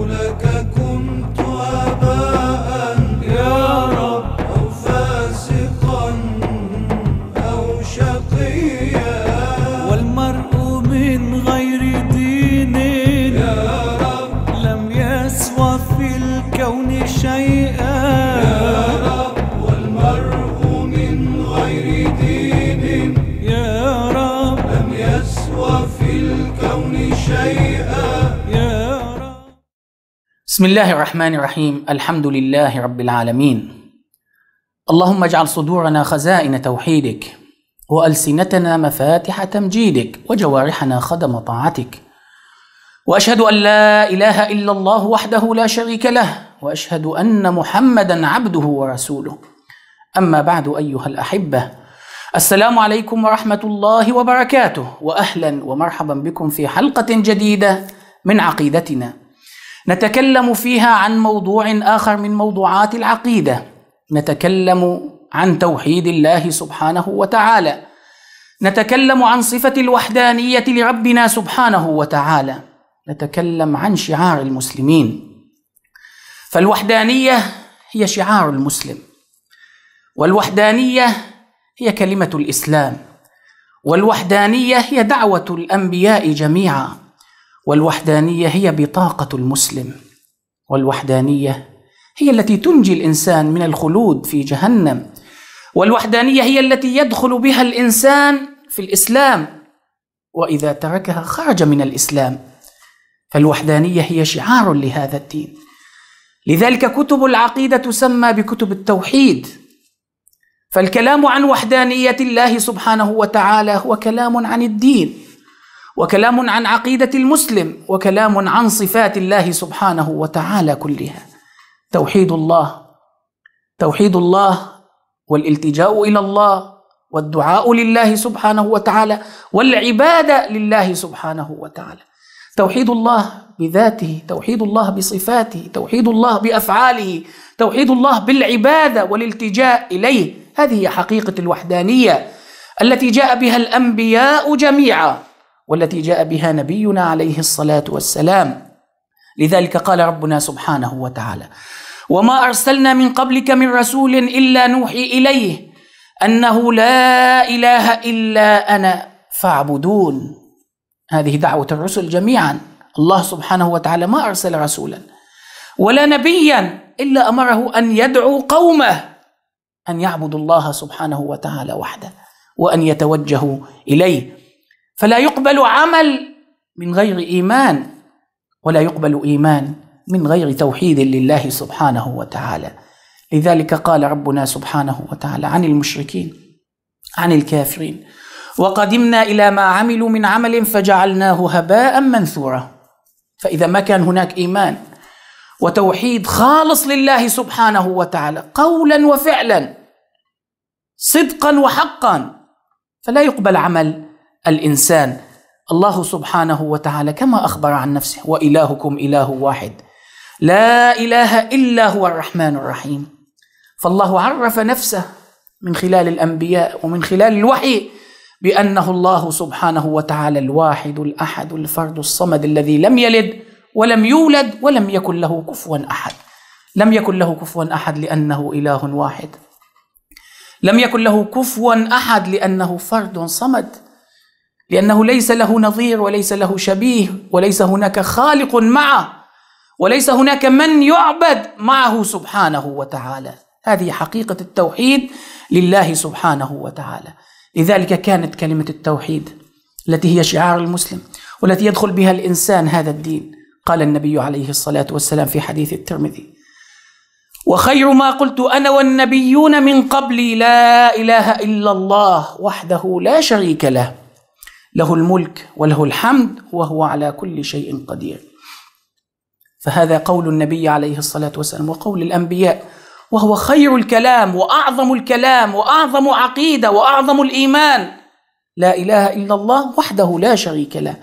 حولك كل بسم الله الرحمن الرحيم الحمد لله رب العالمين اللهم اجعل صدورنا خزائن توحيدك والسنتنا مفاتح تمجيدك وجوارحنا خدم طاعتك واشهد ان لا اله الا الله وحده لا شريك له واشهد ان محمدا عبده ورسوله اما بعد ايها الاحبه السلام عليكم ورحمه الله وبركاته واهلا ومرحبا بكم في حلقه جديده من عقيدتنا نتكلم فيها عن موضوع اخر من موضوعات العقيده نتكلم عن توحيد الله سبحانه وتعالى نتكلم عن صفه الوحدانيه لربنا سبحانه وتعالى نتكلم عن شعار المسلمين فالوحدانيه هي شعار المسلم والوحدانيه هي كلمه الاسلام والوحدانيه هي دعوه الانبياء جميعا والوحدانيه هي بطاقه المسلم والوحدانيه هي التي تنجي الانسان من الخلود في جهنم والوحدانيه هي التي يدخل بها الانسان في الاسلام واذا تركها خرج من الاسلام فالوحدانيه هي شعار لهذا الدين لذلك كتب العقيده تسمى بكتب التوحيد فالكلام عن وحدانيه الله سبحانه وتعالى هو كلام عن الدين وكلام عن عقيده المسلم وكلام عن صفات الله سبحانه وتعالى كلها توحيد الله توحيد الله والالتجاء الى الله والدعاء لله سبحانه وتعالى والعباده لله سبحانه وتعالى توحيد الله بذاته توحيد الله بصفاته توحيد الله بافعاله توحيد الله بالعباده والالتجاء اليه هذه حقيقه الوحدانيه التي جاء بها الانبياء جميعا والتي جاء بها نبينا عليه الصلاه والسلام لذلك قال ربنا سبحانه وتعالى وما ارسلنا من قبلك من رسول الا نوحي اليه انه لا اله الا انا فاعبدون هذه دعوه الرسل جميعا الله سبحانه وتعالى ما ارسل رسولا ولا نبيا الا امره ان يدعو قومه ان يعبدوا الله سبحانه وتعالى وحده وان يتوجهوا اليه فلا يقبل عمل من غير ايمان ولا يقبل ايمان من غير توحيد لله سبحانه وتعالى لذلك قال ربنا سبحانه وتعالى عن المشركين عن الكافرين وقدمنا الى ما عملوا من عمل فجعلناه هباء منثورا فاذا ما كان هناك ايمان وتوحيد خالص لله سبحانه وتعالى قولا وفعلا صدقا وحقا فلا يقبل عمل الانسان الله سبحانه وتعالى كما اخبر عن نفسه والهكم اله واحد لا اله الا هو الرحمن الرحيم فالله عرف نفسه من خلال الانبياء ومن خلال الوحي بانه الله سبحانه وتعالى الواحد الاحد الفرد الصمد الذي لم يلد ولم يولد ولم يكن له كفوا احد لم يكن له كفوا احد لانه اله واحد لم يكن له كفوا احد لانه فرد صمد لأنه ليس له نظير وليس له شبيه وليس هناك خالق معه وليس هناك من يعبد معه سبحانه وتعالى هذه حقيقة التوحيد لله سبحانه وتعالى لذلك كانت كلمة التوحيد التي هي شعار المسلم والتي يدخل بها الإنسان هذا الدين قال النبي عليه الصلاة والسلام في حديث الترمذي وخير ما قلت أنا والنبيون من قبلي لا إله إلا الله وحده لا شريك له له الملك وله الحمد وهو على كل شيء قدير فهذا قول النبي عليه الصلاه والسلام وقول الانبياء وهو خير الكلام واعظم الكلام واعظم عقيده واعظم الايمان لا اله الا الله وحده لا شريك له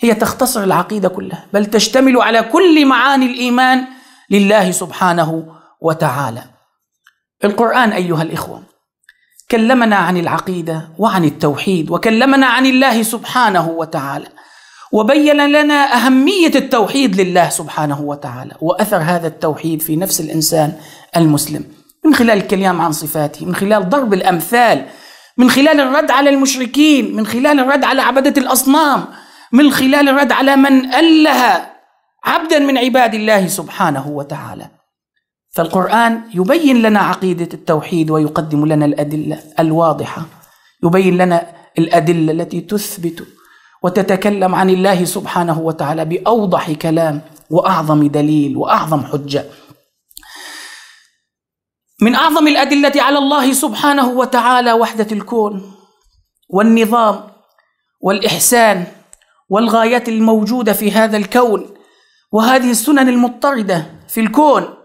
هي تختصر العقيده كلها بل تشتمل على كل معاني الايمان لله سبحانه وتعالى القران ايها الاخوه كلمنا عن العقيده وعن التوحيد وكلمنا عن الله سبحانه وتعالى وبين لنا اهميه التوحيد لله سبحانه وتعالى واثر هذا التوحيد في نفس الانسان المسلم من خلال الكلام عن صفاته من خلال ضرب الامثال من خلال الرد على المشركين من خلال الرد على عبده الاصنام من خلال الرد على من اله عبدا من عباد الله سبحانه وتعالى فالقرآن يبين لنا عقيدة التوحيد ويقدم لنا الأدلة الواضحة يبين لنا الأدلة التي تثبت وتتكلم عن الله سبحانه وتعالى بأوضح كلام وأعظم دليل وأعظم حجة من أعظم الأدلة على الله سبحانه وتعالى وحدة الكون والنظام والإحسان والغايات الموجودة في هذا الكون وهذه السنن المضطردة في الكون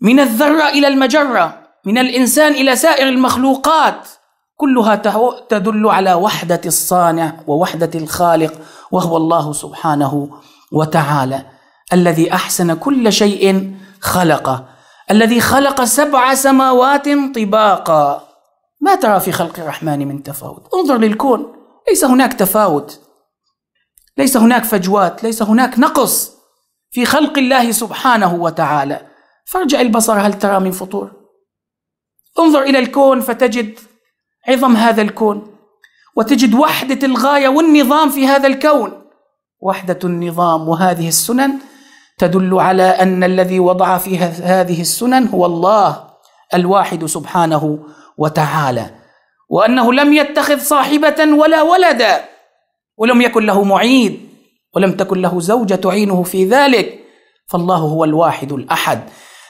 من الذرة إلى المجرة من الإنسان إلى سائر المخلوقات كلها تدل على وحدة الصانع ووحدة الخالق وهو الله سبحانه وتعالى الذي أحسن كل شيء خلقه الذي خلق سبع سماوات طباقا ما ترى في خلق الرحمن من تفاوت انظر للكون ليس هناك تفاوت ليس هناك فجوات ليس هناك نقص في خلق الله سبحانه وتعالى فارجع البصر هل ترى من فطور انظر إلى الكون فتجد عظم هذا الكون وتجد وحدة الغاية والنظام في هذا الكون وحدة النظام وهذه السنن تدل على أن الذي وضع في هذه السنن هو الله الواحد سبحانه وتعالى وأنه لم يتخذ صاحبة ولا ولدا ولم يكن له معيد ولم تكن له زوجة تعينه في ذلك فالله هو الواحد الأحد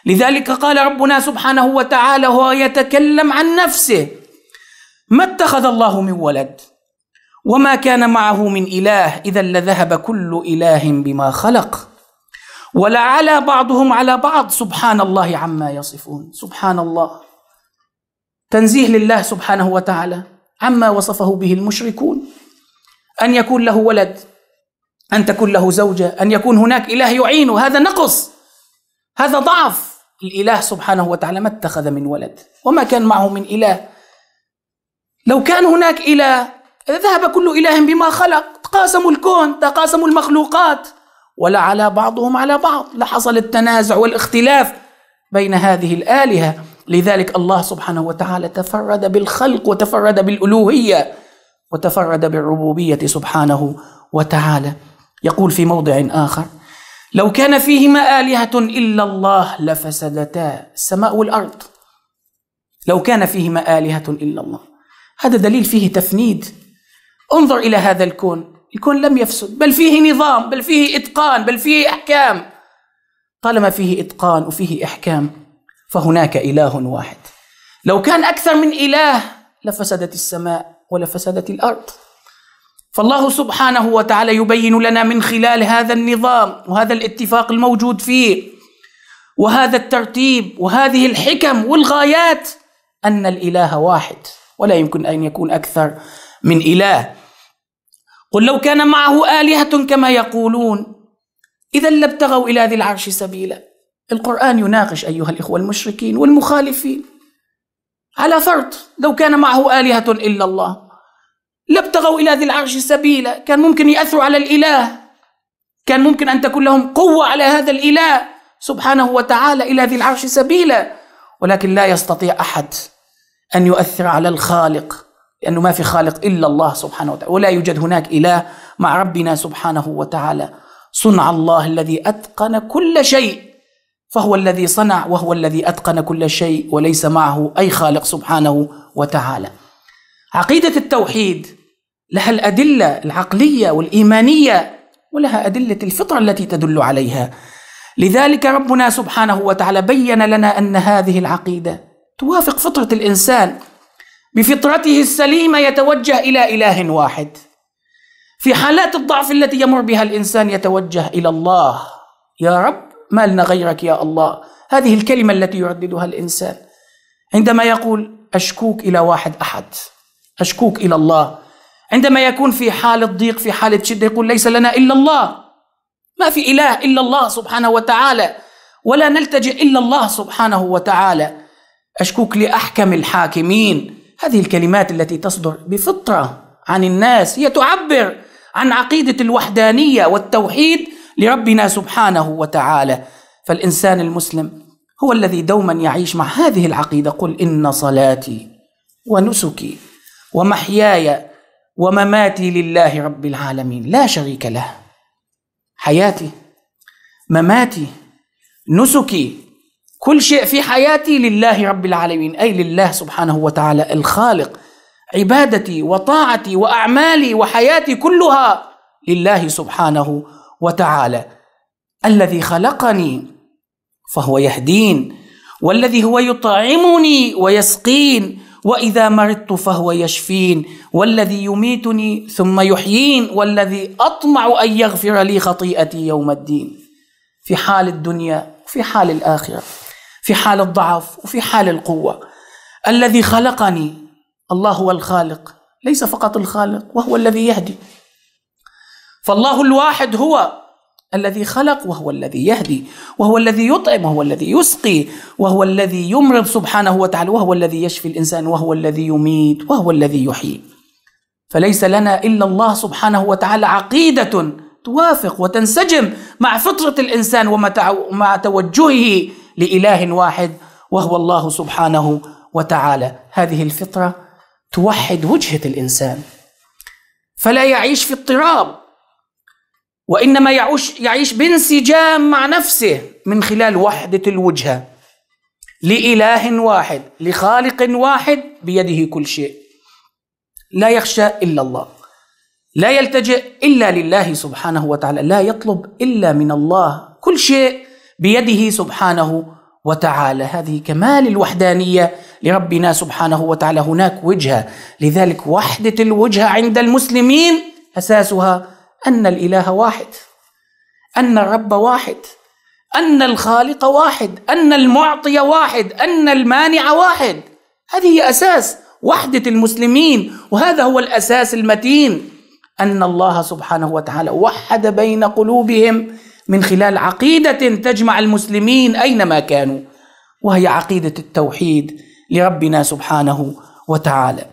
لذلك قال ربنا سبحانه وتعالى هو يتكلم عن نفسه ما اتخذ الله من ولد وما كان معه من اله اذا لذهب كل اله بما خلق ولعلى بعضهم على بعض سبحان الله عما يصفون سبحان الله تنزيه لله سبحانه وتعالى عما وصفه به المشركون ان يكون له ولد ان تكون له زوجه ان يكون هناك اله يعينه هذا نقص هذا ضعف الإله سبحانه وتعالى ما اتخذ من ولد وما كان معه من إله لو كان هناك إله ذهب كل إله بما خلق تقاسموا الكون تقاسموا المخلوقات ولا على بعضهم على بعض لحصل التنازع والاختلاف بين هذه الآلهة لذلك الله سبحانه وتعالى تفرد بالخلق وتفرد بالألوهية وتفرد بالربوبية سبحانه وتعالى يقول في موضع آخر لو كان فيهما آلهة إلا الله لفسدتا السماء والأرض لو كان فيهما آلهة إلا الله هذا دليل فيه تفنيد انظر إلى هذا الكون الكون لم يفسد بل فيه نظام بل فيه إتقان بل فيه أحكام طالما فيه إتقان وفيه إحكام فهناك إله واحد لو كان أكثر من إله لفسدت السماء ولفسدت الأرض فالله سبحانه وتعالى يبين لنا من خلال هذا النظام وهذا الاتفاق الموجود فيه وهذا الترتيب وهذه الحكم والغايات ان الاله واحد ولا يمكن ان يكون اكثر من اله قل لو كان معه الهه كما يقولون اذا لابتغوا الى ذي العرش سبيلا القران يناقش ايها الاخوه المشركين والمخالفين على فرض لو كان معه الهه الا الله لابتغوا إلى ذي العرش سبيلا كان ممكن يأثروا على الإله كان ممكن أن تكون لهم قوة على هذا الإله سبحانه وتعالى إلى ذي العرش سبيلا ولكن لا يستطيع أحد أن يؤثر على الخالق لأنه ما في خالق إلا الله سبحانه وتعالى ولا يوجد هناك إله مع ربنا سبحانه وتعالى صنع الله الذي أتقن كل شيء فهو الذي صنع وهو الذي أتقن كل شيء وليس معه أي خالق سبحانه وتعالى عقيدة التوحيد لها الادله العقليه والايمانيه ولها ادله الفطره التي تدل عليها لذلك ربنا سبحانه وتعالى بين لنا ان هذه العقيده توافق فطره الانسان بفطرته السليمه يتوجه الى اله واحد في حالات الضعف التي يمر بها الانسان يتوجه الى الله يا رب ما لنا غيرك يا الله هذه الكلمه التي يرددها الانسان عندما يقول اشكوك الى واحد احد اشكوك الى الله عندما يكون في حالة ضيق في حالة شدة يقول ليس لنا إلا الله ما في إله إلا الله سبحانه وتعالى ولا نلتجئ إلا الله سبحانه وتعالى أشكوك لأحكم الحاكمين هذه الكلمات التي تصدر بفطرة عن الناس هي تعبر عن عقيدة الوحدانية والتوحيد لربنا سبحانه وتعالى فالإنسان المسلم هو الذي دوما يعيش مع هذه العقيدة قل إن صلاتي ونسكي ومحياي ومماتي لله رب العالمين لا شريك له حياتي مماتي نسكي كل شيء في حياتي لله رب العالمين اي لله سبحانه وتعالى الخالق عبادتي وطاعتي واعمالي وحياتي كلها لله سبحانه وتعالى الذي خلقني فهو يهدين والذي هو يطعمني ويسقين واذا مرضت فهو يشفين والذي يميتني ثم يحيين والذي اطمع ان يغفر لي خطيئتي يوم الدين في حال الدنيا وفي حال الاخره في حال الضعف وفي حال القوه الذي خلقني الله هو الخالق ليس فقط الخالق وهو الذي يهدي فالله الواحد هو الذي خلق وهو الذي يهدي وهو الذي يطعم وهو الذي يسقي وهو الذي يمرض سبحانه وتعالى وهو الذي يشفي الانسان وهو الذي يميت وهو الذي يحيي فليس لنا الا الله سبحانه وتعالى عقيده توافق وتنسجم مع فطره الانسان ومع توجهه لاله واحد وهو الله سبحانه وتعالى هذه الفطره توحد وجهه الانسان فلا يعيش في اضطراب وإنما يعيش, يعيش بانسجام مع نفسه من خلال وحدة الوجهة لإله واحد لخالق واحد بيده كل شيء لا يخشى إلا الله لا يلتجئ إلا لله سبحانه وتعالى لا يطلب إلا من الله كل شيء بيده سبحانه وتعالى هذه كمال الوحدانية لربنا سبحانه وتعالى هناك وجهة لذلك وحدة الوجهة عند المسلمين أساسها ان الاله واحد ان الرب واحد ان الخالق واحد ان المعطي واحد ان المانع واحد هذه اساس وحده المسلمين وهذا هو الاساس المتين ان الله سبحانه وتعالى وحد بين قلوبهم من خلال عقيده تجمع المسلمين اينما كانوا وهي عقيده التوحيد لربنا سبحانه وتعالى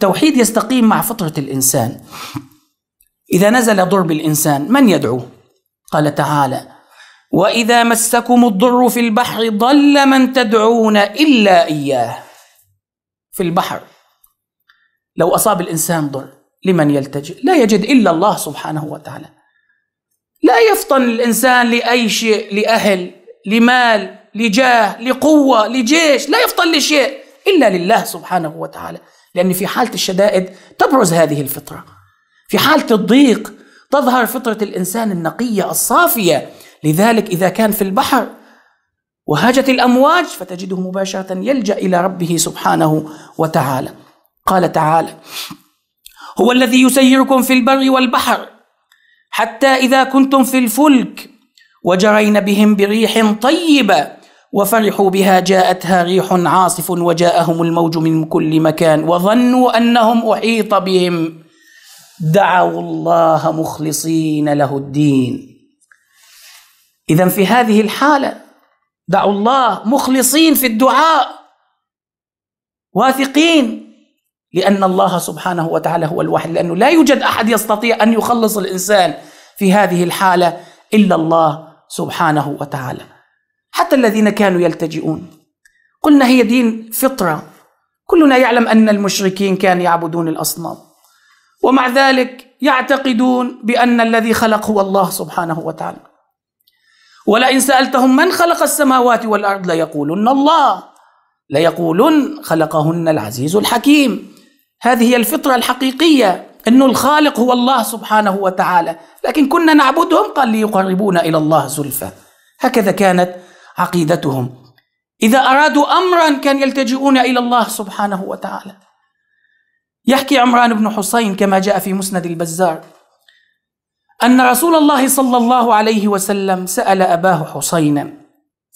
توحيد يستقيم مع فطره الانسان إذا نزل ضر بالإنسان من يدعو؟ قال تعالى: وإذا مسكم الضر في البحر ضل من تدعون إلا إياه. في البحر لو أصاب الإنسان ضر لمن يلتجئ؟ لا يجد إلا الله سبحانه وتعالى. لا يفطن الإنسان لأي شيء، لأهل، لمال، لجاه، لقوة، لجيش، لا يفطن لشيء إلا لله سبحانه وتعالى، لأن في حالة الشدائد تبرز هذه الفطرة. في حالة الضيق تظهر فطرة الإنسان النقية الصافية لذلك إذا كان في البحر وهاجت الأمواج فتجده مباشرة يلجأ إلى ربه سبحانه وتعالى قال تعالى هو الذي يسيركم في البر والبحر حتى إذا كنتم في الفلك وجرين بهم بريح طيبة وفرحوا بها جاءتها ريح عاصف وجاءهم الموج من كل مكان وظنوا أنهم أحيط بهم دعوا الله مخلصين له الدين اذا في هذه الحاله دعوا الله مخلصين في الدعاء واثقين لان الله سبحانه وتعالى هو الواحد لانه لا يوجد احد يستطيع ان يخلص الانسان في هذه الحاله الا الله سبحانه وتعالى حتى الذين كانوا يلتجئون قلنا هي دين فطره كلنا يعلم ان المشركين كانوا يعبدون الاصنام ومع ذلك يعتقدون بأن الذي خلق هو الله سبحانه وتعالى ولئن سألتهم من خلق السماوات والأرض ليقولن الله ليقولن خلقهن العزيز الحكيم هذه هي الفطرة الحقيقية أن الخالق هو الله سبحانه وتعالى لكن كنا نعبدهم قال ليقربونا إلى الله زلفى هكذا كانت عقيدتهم إذا أرادوا أمرا كان يلتجئون إلى الله سبحانه وتعالى يحكي عمران بن حسين كما جاء في مسند البزار أن رسول الله صلى الله عليه وسلم سأل أباه حسينا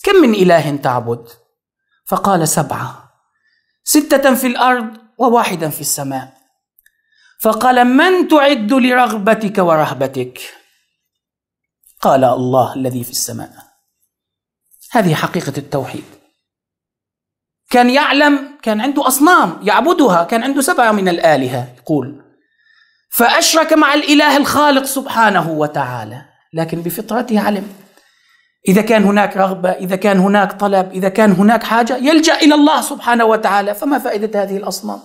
كم من إله تعبد؟ فقال سبعة ستة في الأرض وواحدا في السماء فقال من تعد لرغبتك ورهبتك؟ قال الله الذي في السماء هذه حقيقة التوحيد كان يعلم كان عنده أصنام يعبدها كان عنده سبعة من الآلهة يقول فأشرك مع الإله الخالق سبحانه وتعالى لكن بفطرته علم إذا كان هناك رغبة إذا كان هناك طلب إذا كان هناك حاجة يلجأ إلى الله سبحانه وتعالى فما فائدة هذه الأصنام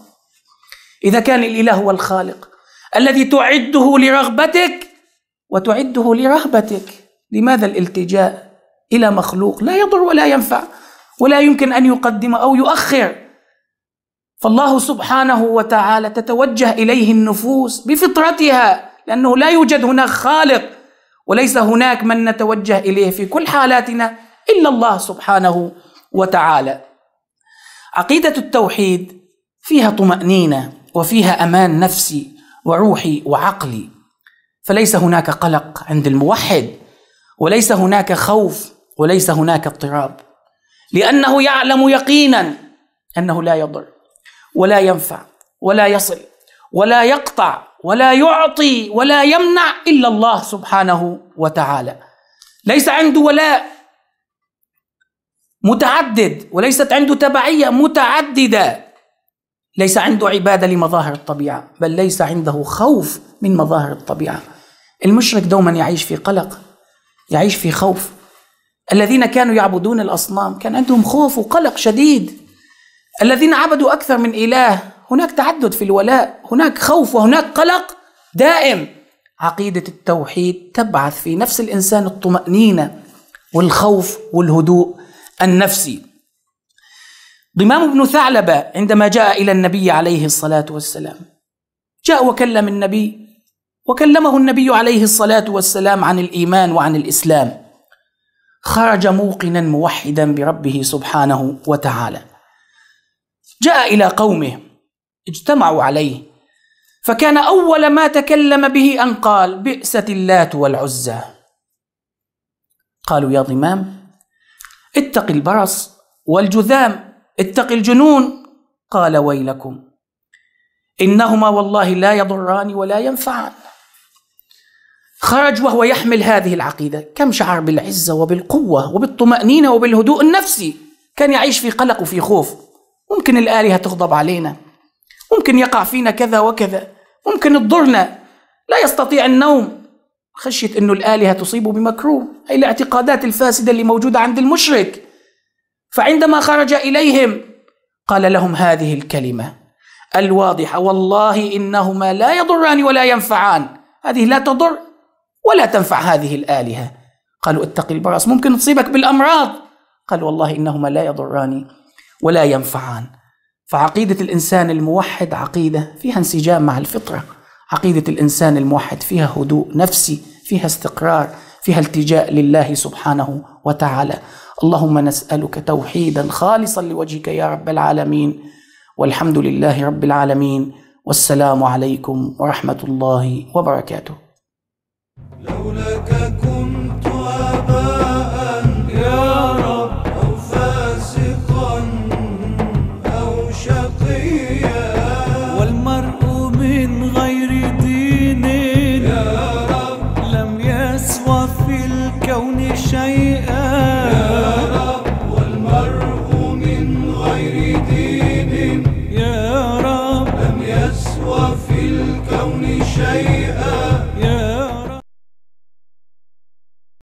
إذا كان الإله هو الخالق الذي تعده لرغبتك وتعده لرهبتك لماذا الالتجاء إلى مخلوق لا يضر ولا ينفع ولا يمكن ان يقدم او يؤخر فالله سبحانه وتعالى تتوجه اليه النفوس بفطرتها لانه لا يوجد هناك خالق وليس هناك من نتوجه اليه في كل حالاتنا الا الله سبحانه وتعالى عقيده التوحيد فيها طمانينه وفيها امان نفسي وروحي وعقلي فليس هناك قلق عند الموحد وليس هناك خوف وليس هناك اضطراب لأنه يعلم يقينا أنه لا يضر ولا ينفع ولا يصل ولا يقطع ولا يعطي ولا يمنع إلا الله سبحانه وتعالى ليس عنده ولاء متعدد وليست عنده تبعية متعددة ليس عنده عبادة لمظاهر الطبيعة بل ليس عنده خوف من مظاهر الطبيعة المشرك دوما يعيش في قلق يعيش في خوف الذين كانوا يعبدون الأصنام كان عندهم خوف وقلق شديد الذين عبدوا أكثر من إله هناك تعدد في الولاء هناك خوف وهناك قلق دائم عقيدة التوحيد تبعث في نفس الإنسان الطمأنينة والخوف والهدوء النفسي ضمام بن ثعلبة عندما جاء إلى النبي عليه الصلاة والسلام جاء وكلم النبي وكلمه النبي عليه الصلاة والسلام عن الإيمان وعن الإسلام خرج موقنا موحدا بربه سبحانه وتعالى جاء الى قومه اجتمعوا عليه فكان اول ما تكلم به ان قال بئست اللات والعزى قالوا يا ضمام اتق البرص والجذام اتق الجنون قال ويلكم انهما والله لا يضران ولا ينفعان خرج وهو يحمل هذه العقيدة كم شعر بالعزة وبالقوة وبالطمأنينة وبالهدوء النفسي كان يعيش في قلق وفي خوف ممكن الآلهة تغضب علينا ممكن يقع فينا كذا وكذا ممكن تضرنا لا يستطيع النوم خشية أن الآلهة تصيبه بمكروه أي الاعتقادات الفاسدة اللي موجودة عند المشرك فعندما خرج إليهم قال لهم هذه الكلمة الواضحة والله إنهما لا يضران ولا ينفعان هذه لا تضر ولا تنفع هذه الآلهة قالوا اتق البرص ممكن تصيبك بالأمراض قال والله إنهما لا يضران ولا ينفعان فعقيدة الإنسان الموحد عقيدة فيها انسجام مع الفطرة عقيدة الإنسان الموحد فيها هدوء نفسي فيها استقرار فيها التجاء لله سبحانه وتعالى اللهم نسألك توحيدا خالصا لوجهك يا رب العالمين والحمد لله رب العالمين والسلام عليكم ورحمة الله وبركاته حولك كل